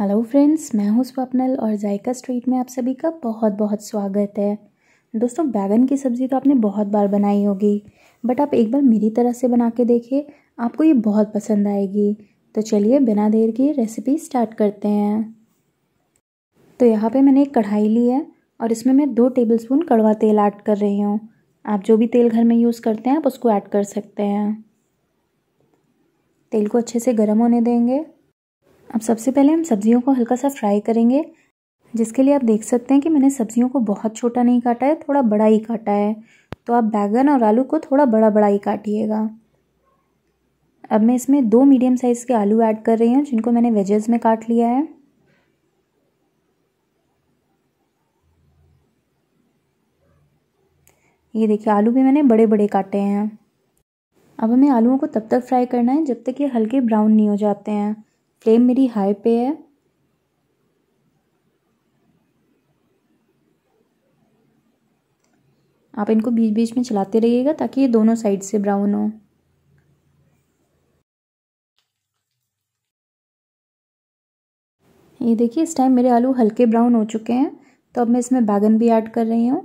hello friends मैं हूं स्वप्नल और जायका स्ट्रीट में आप सभी का बहुत बहुत स्वागत है दोस्तों बैगन की सब्ज़ी तो आपने बहुत बार बनाई होगी बट आप एक बार मेरी तरह से बना के देखिए आपको ये बहुत पसंद आएगी तो चलिए बिना देर की रेसिपी स्टार्ट करते हैं तो यहाँ पे मैंने एक कढ़ाई ली है और इसमें मैं दो टेबल कड़वा तेल ऐड कर रही हूँ आप जो भी तेल घर में यूज़ करते हैं आप उसको ऐड कर सकते हैं तेल को अच्छे से गर्म होने देंगे अब सबसे पहले हम सब्जियों को हल्का सा फ्राई करेंगे जिसके लिए आप देख सकते हैं कि मैंने सब्जियों को बहुत छोटा नहीं काटा है थोड़ा बड़ा ही काटा है तो आप बैगन और आलू को थोड़ा बड़ा बड़ा ही काटिएगा अब मैं इसमें दो मीडियम साइज़ के आलू ऐड कर रही हूँ जिनको मैंने वेजेस में काट लिया है ये देखिए आलू भी मैंने बड़े बड़े काटे हैं अब हमें आलूओं को तब तक फ्राई करना है जब तक ये हल्के ब्राउन नहीं हो जाते हैं फ्लेम मेरी हाई पे है आप इनको बीच बीच में चलाते रहिएगा ताकि ये दोनों साइड से ब्राउन हो ये देखिए इस टाइम मेरे आलू हल्के ब्राउन हो चुके हैं तो अब मैं इसमें बैगन भी ऐड कर रही हूँ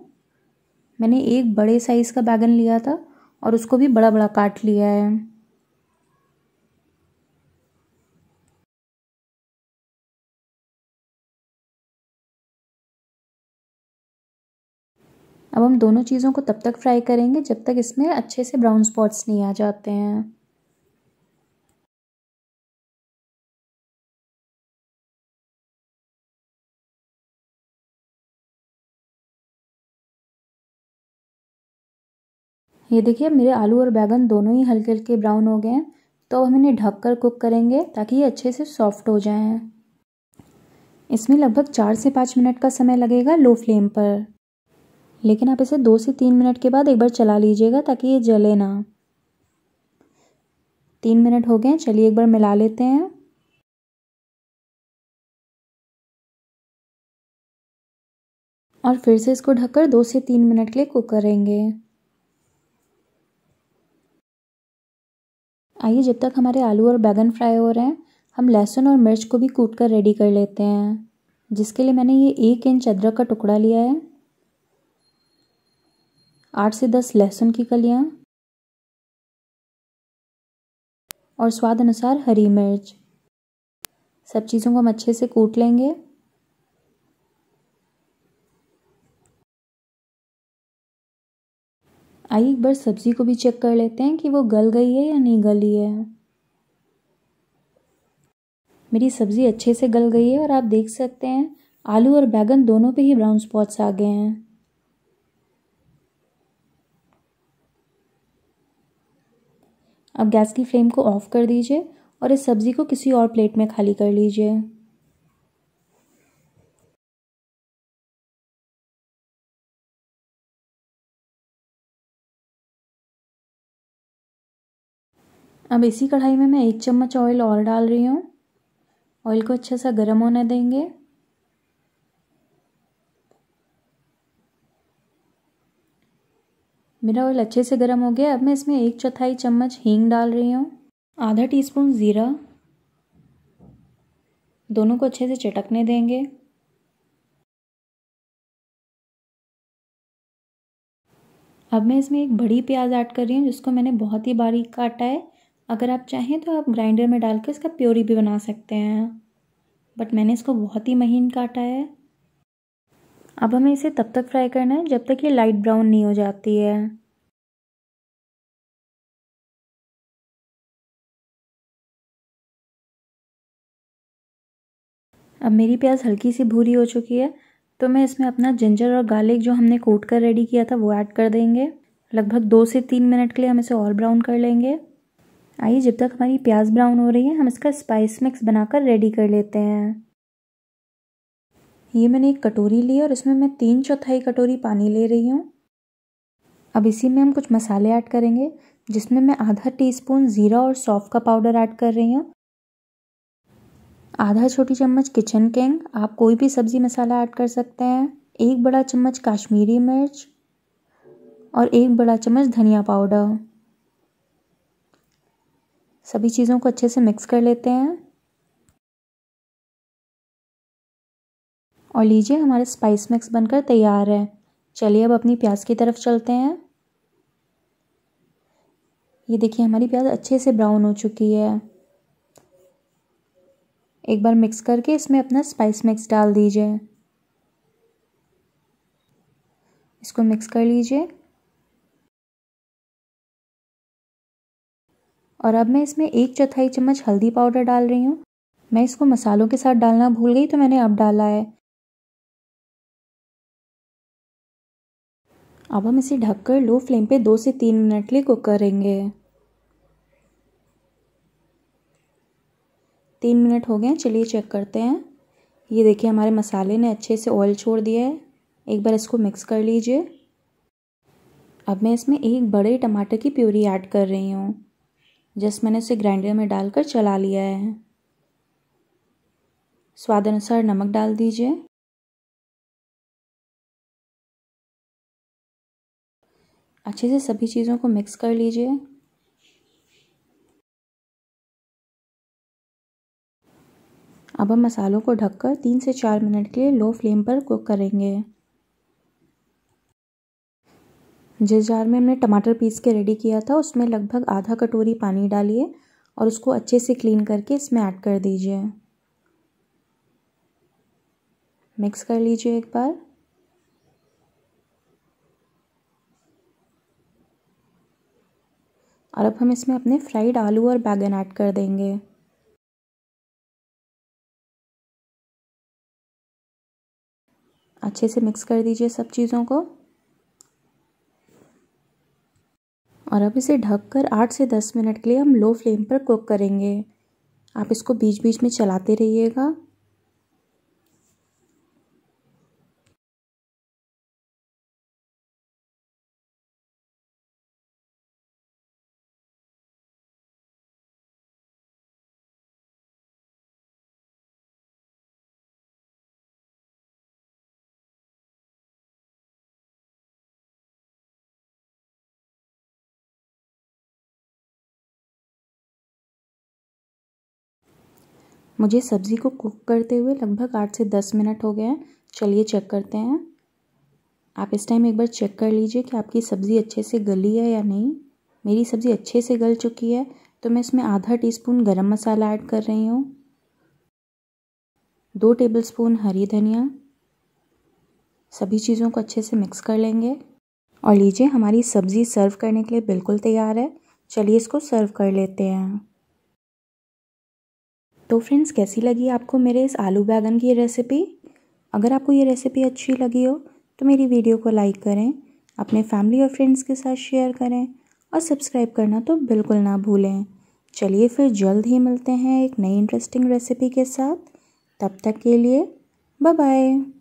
मैंने एक बड़े साइज़ का बैगन लिया था और उसको भी बड़ा बड़ा काट लिया है अब हम दोनों चीज़ों को तब तक फ्राई करेंगे जब तक इसमें अच्छे से ब्राउन स्पॉट्स नहीं आ जाते हैं ये देखिए मेरे आलू और बैगन दोनों ही हल्के हल्के ब्राउन हो गए हैं तो हम इन्हें ढक कर कुक करेंगे ताकि ये अच्छे से सॉफ्ट हो जाएं इसमें लगभग चार से पाँच मिनट का समय लगेगा लो फ्लेम पर लेकिन आप इसे दो से तीन मिनट के बाद एक बार चला लीजिएगा ताकि ये जले ना तीन मिनट हो गए चलिए एक बार मिला लेते हैं और फिर से इसको ढककर दो से तीन मिनट के लिए कुक करेंगे आइए जब तक हमारे आलू और बैगन फ्राई हो रहे हैं हम लहसुन और मिर्च को भी कूट कर रेडी कर लेते हैं जिसके लिए मैंने ये एक इंच अदरक का टुकड़ा लिया है आठ से दस लहसुन की कलियां और स्वाद अनुसार हरी मिर्च सब चीज़ों को हम अच्छे से कूट लेंगे आइए एक बार सब्ज़ी को भी चेक कर लेते हैं कि वो गल गई है या नहीं गली है मेरी सब्ज़ी अच्छे से गल गई है और आप देख सकते हैं आलू और बैगन दोनों पे ही ब्राउन स्पॉट्स आ गए हैं अब गैस की फ्लेम को ऑफ़ कर दीजिए और इस सब्ज़ी को किसी और प्लेट में खाली कर लीजिए अब इसी कढ़ाई में मैं एक चम्मच ऑयल और डाल रही हूँ ऑयल को अच्छा सा गर्म होने देंगे मेरा ऑयल अच्छे से गर्म हो गया अब मैं इसमें एक चौथाई चम्मच हींग डाल रही हूँ आधा टीस्पून ज़ीरा दोनों को अच्छे से चटकने देंगे अब मैं इसमें एक बड़ी प्याज ऐड कर रही हूँ जिसको मैंने बहुत ही बारीक काटा है अगर आप चाहें तो आप ग्राइंडर में डाल के इसका प्योरी भी बना सकते हैं बट मैंने इसको बहुत ही महीन काटा है अब हमें इसे तब तक फ्राई करना है जब तक ये लाइट ब्राउन नहीं हो जाती है अब मेरी प्याज हल्की सी भूरी हो चुकी है तो मैं इसमें अपना जिंजर और गार्लिक जो हमने कोट कर रेडी किया था वो ऐड कर देंगे लगभग दो से तीन मिनट के लिए हम इसे और ब्राउन कर लेंगे आइए जब तक हमारी प्याज ब्राउन हो रही है हम इसका स्पाइस मिक्स बनाकर रेडी कर लेते हैं ये मैंने एक कटोरी ली और इसमें मैं तीन चौथाई कटोरी पानी ले रही हूँ अब इसी में हम कुछ मसाले ऐड करेंगे जिसमें मैं आधा टीस्पून ज़ीरा और सौफ़ का पाउडर ऐड कर रही हूँ आधा छोटी चम्मच किचन किंग आप कोई भी सब्ज़ी मसाला ऐड कर सकते हैं एक बड़ा चम्मच काश्मीरी मिर्च और एक बड़ा चम्मच धनिया पाउडर सभी चीज़ों को अच्छे से मिक्स कर लेते हैं और लीजिए हमारा स्पाइस मिक्स बनकर तैयार है चलिए अब अपनी प्याज की तरफ चलते हैं ये देखिए हमारी प्याज अच्छे से ब्राउन हो चुकी है एक बार मिक्स करके इसमें अपना स्पाइस मिक्स डाल दीजिए इसको मिक्स कर लीजिए और अब मैं इसमें एक चौथाई चम्मच हल्दी पाउडर डाल रही हूँ मैं इसको मसालों के साथ डालना भूल गई तो मैंने अब डाला है अब हम इसे ढककर लो फ्लेम पे दो से तीन मिनट लिए कुक करेंगे तीन मिनट हो गए चलिए चेक करते हैं ये देखिए हमारे मसाले ने अच्छे से ऑयल छोड़ दिया है एक बार इसको मिक्स कर लीजिए अब मैं इसमें एक बड़े टमाटर की प्यूरी ऐड कर रही हूँ जस्ट मैंने उसे ग्राइंडर में डालकर चला लिया है स्वाद अनुसार नमक डाल दीजिए अच्छे से सभी चीज़ों को मिक्स कर लीजिए अब हम मसालों को ढककर तीन से चार मिनट के लिए लो फ्लेम पर कुक करेंगे जिस जार में हमने टमाटर पीस के रेडी किया था उसमें लगभग आधा कटोरी पानी डालिए और उसको अच्छे से क्लीन करके इसमें ऐड कर दीजिए मिक्स कर लीजिए एक बार और अब हम इसमें अपने फ्राइड आलू और बैगन ऐड कर देंगे अच्छे से मिक्स कर दीजिए सब चीज़ों को और अब इसे ढककर आठ से दस मिनट के लिए हम लो फ्लेम पर कुक करेंगे आप इसको बीच बीच में चलाते रहिएगा मुझे सब्ज़ी को कुक करते हुए लगभग आठ से दस मिनट हो गए हैं चलिए चेक करते हैं आप इस टाइम एक बार चेक कर लीजिए कि आपकी सब्ज़ी अच्छे से गली है या नहीं मेरी सब्ज़ी अच्छे से गल चुकी है तो मैं इसमें आधा टीस्पून गरम मसाला ऐड कर रही हूँ दो टेबलस्पून हरी धनिया सभी चीज़ों को अच्छे से मिक्स कर लेंगे और लीजिए हमारी सब्ज़ी सर्व करने के लिए बिल्कुल तैयार है चलिए इसको सर्व कर लेते हैं तो फ्रेंड्स कैसी लगी आपको मेरे इस आलू बैगन की रेसिपी अगर आपको ये रेसिपी अच्छी लगी हो तो मेरी वीडियो को लाइक करें अपने फैमिली और फ्रेंड्स के साथ शेयर करें और सब्सक्राइब करना तो बिल्कुल ना भूलें चलिए फिर जल्द ही मिलते हैं एक नई इंटरेस्टिंग रेसिपी के साथ तब तक के लिए बाय बाय